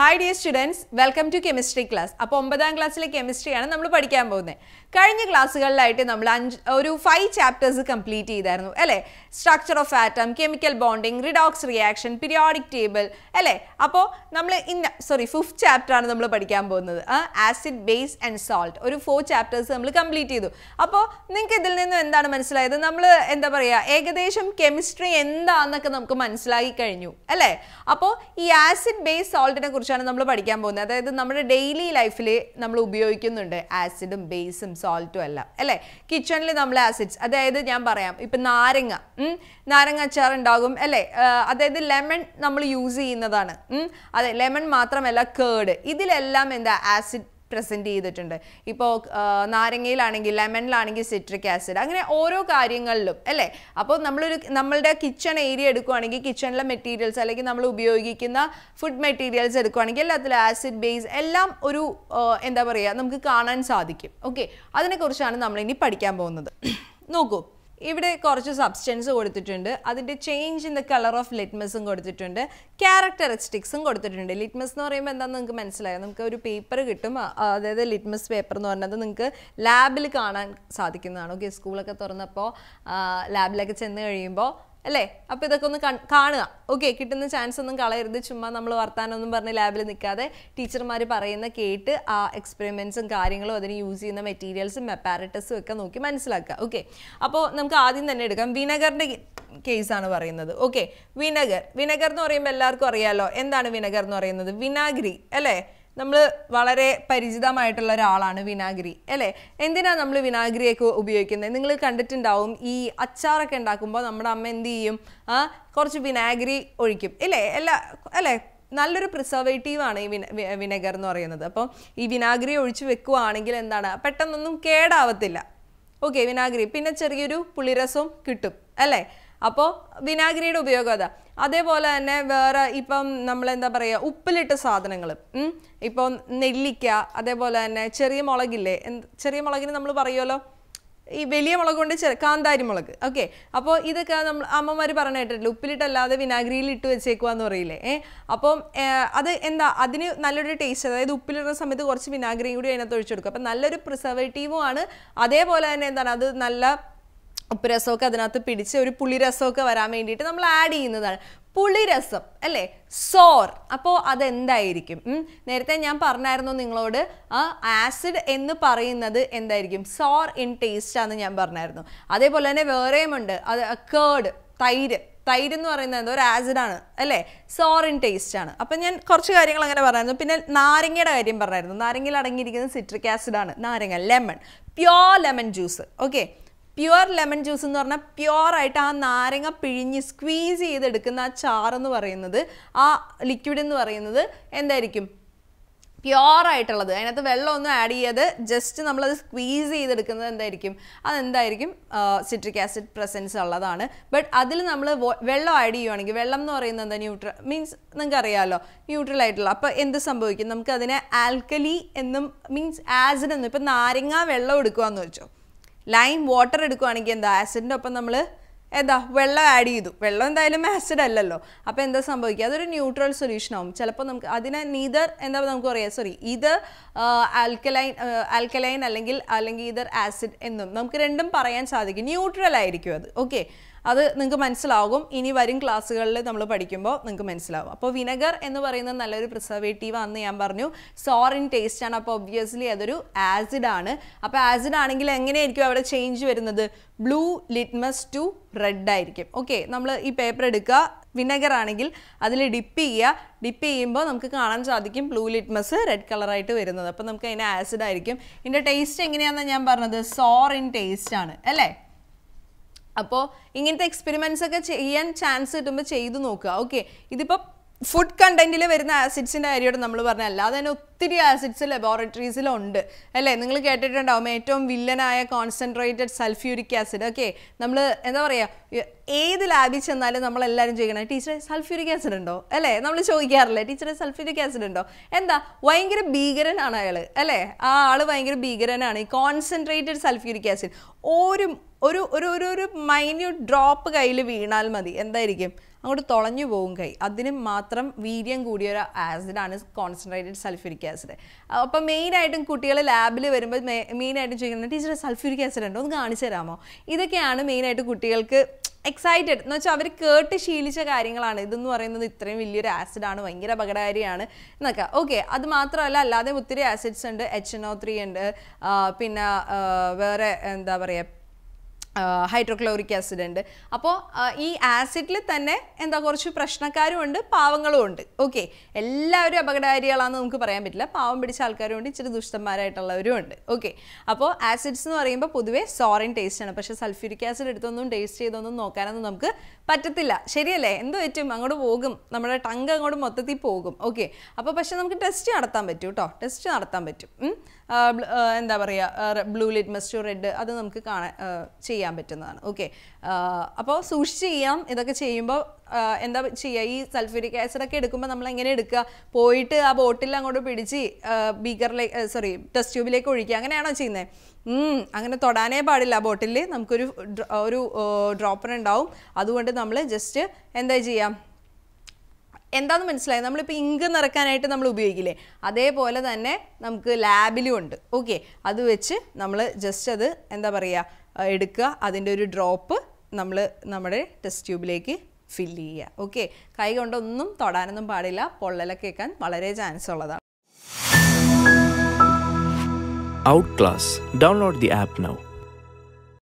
hi dear students welcome to chemistry class അപ്പോൾ ഒമ്പതാം ക്ലാസ്സിലെ കെമിസ്ട്രിയാണ് നമ്മൾ പഠിക്കാൻ പോകുന്നത് കഴിഞ്ഞ ക്ലാസ്സുകളിലായിട്ട് നമ്മൾ അഞ്ച് ഒരു ഫൈവ് ചാപ്റ്റേഴ്സ് കംപ്ലീറ്റ് ചെയ്തായിരുന്നു അല്ലേ structure of atom chemical bonding redox reaction periodic table അല്ലേ അപ്പോൾ നമ്മൾ ഇന്ന് സോറി ചാപ്റ്റർ ചാപ്റ്ററാണ് നമ്മൾ പഠിക്കാൻ പോകുന്നത് ആസിഡ് ബേസ് ആൻഡ് സോൾട്ട് ഒരു ഫോർ ചാപ്റ്റേഴ്സ് നമ്മൾ കംപ്ലീറ്റ് ചെയ്തു അപ്പോൾ നിങ്ങൾക്ക് ഇതിൽ നിന്നും എന്താണ് മനസ്സിലായത് നമ്മൾ എന്താ പറയുക ഏകദേശം കെമിസ്ട്രി എന്താണെന്നൊക്കെ നമുക്ക് മനസ്സിലാക്കി കഴിഞ്ഞു അല്ലേ അപ്പോൾ ഈ ആസിഡ് ബേസ് സോൾട്ടിനെ കുറിച്ച് കുറിച്ചാണ് നമ്മൾ പഠിക്കാൻ പോകുന്നത് അതായത് നമ്മുടെ ഡെയിലി ലൈഫിൽ നമ്മൾ ഉപയോഗിക്കുന്നുണ്ട് ആസിഡും ബേസും സോൾട്ടും എല്ലാം അല്ലേ കിച്ചണിൽ നമ്മൾ ആസിഡ്സ് അതായത് ഞാൻ പറയാം ഇപ്പം നാരങ്ങ നാരങ്ങ അച്ചാർ ഉണ്ടാകും അല്ലേ അതായത് ലെമൺ നമ്മൾ യൂസ് ചെയ്യുന്നതാണ് അതെ ലെമൺ മാത്രമല്ല കേർഡ് ഇതിലെല്ലാം എന്താ ആസിഡ് പ്രസൻറ്റ് ചെയ്തിട്ടുണ്ട് ഇപ്പോൾ നാരങ്ങയിലാണെങ്കിൽ ലെമണിലാണെങ്കിൽ സിട്രിക് ആസിഡ് അങ്ങനെ ഓരോ കാര്യങ്ങളിലും അല്ലേ അപ്പോൾ നമ്മളൊരു നമ്മളുടെ കിച്ചൺ ഏരിയ എടുക്കുകയാണെങ്കിൽ കിച്ചണിലെ മെറ്റീരിയൽസ് അല്ലെങ്കിൽ നമ്മൾ ഉപയോഗിക്കുന്ന ഫുഡ് മെറ്റീരിയൽസ് എടുക്കുകയാണെങ്കിൽ എല്ലാത്തിലും ആസിഡ് ബേസ് എല്ലാം ഒരു എന്താ പറയുക നമുക്ക് കാണാൻ സാധിക്കും ഓക്കെ അതിനെക്കുറിച്ചാണ് നമ്മളിനി പഠിക്കാൻ പോകുന്നത് നോക്കൂ ഇവിടെ കുറച്ച് സബ്സ്റ്റൻസ് കൊടുത്തിട്ടുണ്ട് അതിൻ്റെ change in the colour of ലിറ്റ്മസും കൊടുത്തിട്ടുണ്ട് ക്യാരക്ടറിസ്റ്റിക്സും കൊടുത്തിട്ടുണ്ട് ലിറ്റ്മസ് എന്ന് പറയുമ്പോൾ എന്താണെന്ന് നിങ്ങൾക്ക് മനസ്സിലായോ നമുക്ക് ഒരു പേപ്പർ കിട്ടും അതായത് ലിറ്റ്മസ് പേപ്പർ എന്ന് പറഞ്ഞത് നിങ്ങൾക്ക് ലാബിൽ കാണാൻ സാധിക്കുന്നതാണ് ഓക്കെ സ്കൂളൊക്കെ തുറന്നപ്പോൾ ലാബിലൊക്കെ ചെന്ന് കഴിയുമ്പോൾ അല്ലേ അപ്പോൾ ഇതൊക്കെ ഒന്ന് കാണുക ഓക്കെ കിട്ടുന്ന ചാൻസ് ഒന്നും കളയരുത് ചുമ്മാ നമ്മൾ വർത്താനൊന്നും പറഞ്ഞ് ലാബിൽ നിൽക്കാതെ ടീച്ചർമാർ പറയുന്ന കേട്ട് ആ എക്സ്പെരിമെൻസും കാര്യങ്ങളും അതിന് യൂസ് ചെയ്യുന്ന മെറ്റീരിയൽസും മെപ്പാരറ്റസും ഒക്കെ നോക്കി മനസ്സിലാക്കുക ഓക്കെ അപ്പോൾ നമുക്ക് ആദ്യം തന്നെ എടുക്കാം വിനഗറിൻ്റെ കേസാണ് പറയുന്നത് ഓക്കെ വിനഗർ വിനഗർ എന്ന് പറയുമ്പോൾ എല്ലാവർക്കും അറിയാമല്ലോ എന്താണ് വിനഗർ എന്ന് പറയുന്നത് വിനാഗിരി അല്ലേ നമ്മൾ വളരെ പരിചിതമായിട്ടുള്ള ഒരാളാണ് വിനാഗിരി അല്ലേ എന്തിനാണ് നമ്മൾ വിനാഗിരിയൊക്കെ ഉപയോഗിക്കുന്നത് നിങ്ങൾ കണ്ടിട്ടുണ്ടാവും ഈ അച്ചാറൊക്കെ ഉണ്ടാക്കുമ്പോൾ നമ്മുടെ അമ്മ എന്ത് ചെയ്യും ആ കുറച്ച് വിനാഗിരി ഒഴിക്കും ഇല്ലേ എല്ലാ അല്ലേ നല്ലൊരു പ്രിസർവേറ്റീവാണ് ഈ വിനെഗർ എന്ന് പറയുന്നത് അപ്പോൾ ഈ വിനാഗിരി ഒഴിച്ച് വെക്കുവാണെങ്കിൽ എന്താണ് പെട്ടെന്നൊന്നും കേടാവത്തില്ല ഓക്കെ വിനാഗിരി പിന്നെ ചെറിയൊരു പുളിരസവും കിട്ടും അല്ലേ അപ്പോൾ വിനാഗിരിയുടെ ഉപയോഗം അതാ അതേപോലെ തന്നെ വേറെ ഇപ്പം നമ്മളെന്താ പറയുക ഉപ്പിലിട്ട സാധനങ്ങൾ ഇപ്പം നെല്ലിക്ക അതേപോലെ തന്നെ ചെറിയ മുളകില്ലേ ചെറിയ മുളകിന് നമ്മൾ പറയുമല്ലോ ഈ വലിയ മുളക് കൊണ്ട് ചെറു കാന്താരി മുളക് ഓക്കെ അപ്പോൾ ഇതൊക്കെ നമ്മൾ അമ്മമാർ പറഞ്ഞു കേട്ടിട്ടില്ല ഉപ്പിലിട്ടല്ലാതെ വിനാഗിരിയിൽ ഇട്ട് വെച്ചേക്കുക എന്ന് പറയില്ലേ ഏഹ് അപ്പം അത് എന്താ അതിന് നല്ലൊരു ടേസ്റ്റ് അതായത് ഉപ്പിലിടുന്ന സമയത്ത് കുറച്ച് വിനാഗിരിയും കൂടി അതിനകത്ത് ഒഴിച്ചു കൊടുക്കും അപ്പം നല്ലൊരു പ്രിസർവേറ്റീവും ആണ് അതേപോലെ തന്നെ എന്താണ് അത് നല്ല ഉപ്പുരസമൊക്കെ അതിനകത്ത് പിടിച്ച് ഒരു പുളിരസമൊക്കെ വരാൻ വേണ്ടിയിട്ട് നമ്മൾ ആഡ് ചെയ്യുന്നതാണ് പുളിരസം അല്ലേ സോർ അപ്പോൾ അതെന്തായിരിക്കും നേരത്തെ ഞാൻ പറഞ്ഞായിരുന്നു നിങ്ങളോട് ആ ആസിഡ് എന്ന് പറയുന്നത് എന്തായിരിക്കും സോർ ഇൻ ടേസ്റ്റ് ആണെന്ന് ഞാൻ പറഞ്ഞായിരുന്നു അതേപോലെ തന്നെ വേറെയുമുണ്ട് അത് കേർഡ് തൈര് തൈര് എന്ന് പറയുന്നത് എന്തോ ഒരു ആസിഡാണ് അല്ലേ സോർ ഇൻ ടേസ്റ്റ് ആണ് അപ്പം ഞാൻ കുറച്ച് കാര്യങ്ങൾ അങ്ങനെ പറഞ്ഞായിരുന്നു പിന്നെ നാരങ്ങയുടെ കാര്യം പറഞ്ഞായിരുന്നു നാരങ്ങയിൽ അടങ്ങിയിരിക്കുന്നത് സിട്രിക് ആസിഡാണ് നാരങ്ങ lemon pure lemon juice okay pure lemon juice എന്ന് പറഞ്ഞാൽ പ്യുവറായിട്ട് ആ നാരങ്ങ പിഴിഞ്ഞ് സ്ക്വീസ് ചെയ്തെടുക്കുന്ന ആ ചാറെന്ന് പറയുന്നത് ആ ലിക്വിഡ് എന്ന് പറയുന്നത് എന്തായിരിക്കും പ്യുവറായിട്ടുള്ളത് അതിനകത്ത് വെള്ളമൊന്നും ആഡ് ചെയ്യാതെ ജസ്റ്റ് നമ്മളത് സ്ക്വീസ് ചെയ്തെടുക്കുന്നത് എന്തായിരിക്കും അതെന്തായിരിക്കും സിട്രിക് ആസിഡ് പ്രസൻസ് ഉള്ളതാണ് ബട്ട് അതിൽ നമ്മൾ വെള്ളം ആഡ് ചെയ്യുവാണെങ്കിൽ വെള്ളം എന്ന് പറയുന്നത് എന്താ ന്യൂട്രൽ മീൻസ് നിങ്ങൾക്ക് അറിയാമല്ലോ ന്യൂട്രൽ ആയിട്ടുള്ള അപ്പോൾ എന്ത് സംഭവിക്കും നമുക്ക് അതിനെ ആൽക്കലി എന്നും മീൻസ് ആസിഡ് എന്നും ഇപ്പം നാരങ്ങ വെള്ളം എടുക്കുക എന്ന് വെച്ചോ ലൈം വാട്ടർ എടുക്കുകയാണെങ്കിൽ എന്താ ആസിഡിൻ്റെ ഒപ്പം നമ്മൾ എന്താ വെള്ളം ആഡ് ചെയ്തു വെള്ളം എന്തായാലും ആസിഡ് അല്ലല്ലോ അപ്പോൾ എന്താ സംഭവിക്കുക അതൊരു ന്യൂട്രൽ സൊല്യൂഷൻ ആവും ചിലപ്പോൾ നമുക്ക് അതിനെ നീതർ എന്താ നമുക്ക് പറയാം സോറി ഇത് ആൽക്കലൈൻ ആൽക്കലൈൻ അല്ലെങ്കിൽ അല്ലെങ്കിൽ ഇതർ ആസിഡ് എന്നും നമുക്ക് രണ്ടും പറയാൻ സാധിക്കും ന്യൂട്രൽ ആയിരിക്കും അത് ഓക്കെ അത് നിങ്ങൾക്ക് മനസ്സിലാകും ഇനി വരും ക്ലാസ്സുകളിൽ നമ്മൾ പഠിക്കുമ്പോൾ നിങ്ങൾക്ക് മനസ്സിലാവും അപ്പോൾ വിനെഗർ എന്ന് പറയുന്നത് നല്ലൊരു പ്രിസർവേറ്റീവ് ആണെന്ന് ഞാൻ പറഞ്ഞു സോറിൻ ടേസ്റ്റ് ആണ് അപ്പോൾ ഒബ്വിയസ്ലി അതൊരു ആസിഡ് ആണ് അപ്പോൾ ആസിഡ് ആണെങ്കിൽ എങ്ങനെയായിരിക്കും അവിടെ ചേഞ്ച് വരുന്നത് ബ്ലൂ ലിറ്റ്മസ് ടു റെഡ് ആയിരിക്കും ഓക്കെ നമ്മൾ ഈ പേപ്പർ എടുക്കുക വിനെഗർ ആണെങ്കിൽ അതിൽ ഡിപ്പ് ചെയ്യുക ഡിപ്പ് ചെയ്യുമ്പോൾ നമുക്ക് കാണാൻ സാധിക്കും ബ്ലൂ ലിറ്റ്മസ് റെഡ് കളറായിട്ട് വരുന്നത് അപ്പോൾ നമുക്ക് അതിന് ആസിഡ് ആയിരിക്കും ഇതിൻ്റെ ടേസ്റ്റ് എങ്ങനെയാണെന്ന് ഞാൻ പറഞ്ഞത് സോറിൻ ടേസ്റ്റ് ആണ് അല്ലേ അപ്പോൾ ഇങ്ങനത്തെ എക്സ്പെരിമെൻസ് ഒക്കെ ചെയ്യാൻ ചാൻസ് കിട്ടുമ്പോൾ ചെയ്തു നോക്കുക ഓക്കെ ഇതിപ്പോൾ ഫുഡ് കണ്ടന്റിൽ വരുന്ന ആസിഡ്സിൻ്റെ കാര്യമാണ് നമ്മൾ പറഞ്ഞല്ല അല്ലാതെ തന്നെ ഒത്തിരി ആസിഡ്സ് ലബോറട്ടറീസിലുണ്ട് അല്ലേ നിങ്ങൾ കേട്ടിട്ടുണ്ടാവും ഏറ്റവും വില്ലനായ കോൺസെൻട്രേറ്റഡ് സൾഫ്യൂരിക് ആസിഡ് ഓക്കെ നമ്മൾ എന്താ പറയുക ഏത് ലാബിൽ ചെന്നാലും നമ്മളെല്ലാവരും ചോദിക്കണം ടീച്ചറെ സൾഫ്യൂരിക് ആസിഡ് ഉണ്ടോ അല്ലേ നമ്മൾ ചോദിക്കാറില്ലേ ടീച്ചറെ സൾഫ്യൂരിക് ആസിഡ് ഉണ്ടോ എന്താ ഭയങ്കര ഭീകരനാണ് അയാൾ അല്ലേ ആ ആൾ ഭയങ്കര ഭീകരനാണ് ഈ കോൺസെൻട്രേറ്റഡ് സൾഫ്യൂരിക് ആസിഡ് ഒരു ഒരു ഒരു ഒരു മൈന്യൂട്ട് ഡ്രോപ്പ് കയ്യിൽ വീണാൽ മതി എന്തായിരിക്കും അങ്ങോട്ട് തുളഞ്ഞു പോകും കൈ അതിന് മാത്രം വീര്യം കൂടിയ ഒരു ആസിഡാണ് കോൺസെൻട്രേറ്റഡ് സൾഫ്യൂരിക് ആസിഡ് അപ്പോൾ മെയിനായിട്ടും കുട്ടികൾ ലാബിൽ വരുമ്പോൾ മെയിനായിട്ടും ചോദിക്കുന്നത് ടീച്ചർ സൾഫ്യൂരിക് ആസിഡ് ഉണ്ടോ ഒന്ന് കാണിച്ചു തരാമോ ഇതൊക്കെയാണ് മെയിനായിട്ട് കുട്ടികൾക്ക് എക്സൈറ്റഡ് എന്ന് വെച്ചാൽ അവർ കേട്ട് ശീലിച്ച കാര്യങ്ങളാണ് ഇതെന്ന് പറയുന്നത് ഇത്രയും വലിയൊരു ആസിഡാണ് ഭയങ്കര അപകടകാരിയാണ് എന്നൊക്കെ ഓക്കെ അത് മാത്രമല്ല അല്ലാതെ ഒത്തിരി ആസിഡ്സ് ഉണ്ട് എച്ച് എൻ ഒ ത്രീ ഉണ്ട് പിന്നെ വേറെ എന്താ പറയുക ഹൈഡ്രോക്ലോറിക് ആസിഡ് ഉണ്ട് അപ്പോൾ ഈ ആസിഡിൽ തന്നെ എന്താ കുറച്ച് പ്രശ്നക്കാരും ഉണ്ട് പാവങ്ങളും ഉണ്ട് ഓക്കെ എല്ലാവരും അപകടകാരികളാണെന്ന് നമുക്ക് പറയാൻ പറ്റില്ല പാവം പിടിച്ച ആൾക്കാരും ഉണ്ട് ഇച്ചിരി ദുഷ്ടന്മാരായിട്ടുള്ളവരും ഉണ്ട് ഓക്കെ അപ്പോൾ ആസിഡ്സ് എന്ന് പറയുമ്പോൾ പൊതുവേ സോറിൻ ടേസ്റ്റ് ആണ് പക്ഷേ സൾഫ്യൂരിക് ആസിഡ് എടുത്തൊന്നും ടേസ്റ്റ് ചെയ്തൊന്നും നോക്കാനൊന്നും നമുക്ക് പറ്റത്തില്ല ശരിയല്ലേ എന്ത് പറ്റും അങ്ങോട്ട് പോകും നമ്മുടെ ടങ്ക് അങ്ങോട്ട് മൊത്തത്തിൽ പോകും ഓക്കെ അപ്പോൾ പക്ഷേ നമുക്ക് ടെസ്റ്റ് നടത്താൻ പറ്റും കേട്ടോ ടെസ്റ്റ് നടത്താൻ പറ്റും എന്താ പറയുക ബ്ലൂ ലിറ്റ്മസ് ടു റെഡ് അത് നമുക്ക് കാണാൻ ചെയ്യാം ചെയ്യാൻ പറ്റുന്നതാണ് ഓക്കെ അപ്പോൾ സൂക്ഷിച്ച് ചെയ്യാം ഇതൊക്കെ ചെയ്യുമ്പോൾ എന്താ ചെയ്യുക ഈ സൾഫ്യൂരിക് ആസിഡൊക്കെ എടുക്കുമ്പോൾ നമ്മൾ എങ്ങനെ എടുക്കുക പോയിട്ട് ആ ബോട്ടിൽ അങ്ങോട്ട് പിടിച്ച് ബീക്കറിലേക്ക് സോറി ടെസ്റ്റ് ട്യൂബിലേക്ക് ഒഴിക്കുക അങ്ങനെയാണോ ചെയ്യുന്നത് അങ്ങനെ തൊടാനേ പാടില്ല ആ ബോട്ടിൽ നമുക്കൊരു ഒരു ഡ്രോപ്പർ ഉണ്ടാവും അതുകൊണ്ട് നമ്മൾ ജസ്റ്റ് എന്താ ചെയ്യാം എന്താന്ന് മനസ്സിലായി നമ്മളിപ്പോൾ ഇങ്ക് നിറക്കാനായിട്ട് നമ്മൾ ഉപയോഗിക്കില്ലേ അതേപോലെ തന്നെ നമുക്ക് ലാബിലും ഉണ്ട് ഓക്കെ അത് വെച്ച് നമ്മൾ ജസ്റ്റ് അത് എന്താ പറയുക എടുക്കുക അതിൻ്റെ ഒരു ഡ്രോപ്പ് നമ്മൾ നമ്മുടെ ടെസ്റ്റ് ട്യൂബിലേക്ക് ഫില്ല് ചെയ്യുക ഓക്കെ കൈ കൊണ്ടൊന്നും തൊടാനൊന്നും പാടില്ല പൊള്ളലൊക്കെ കേൾക്കാൻ വളരെ ചാൻസ് ഉള്ളതാണ് out class download the app now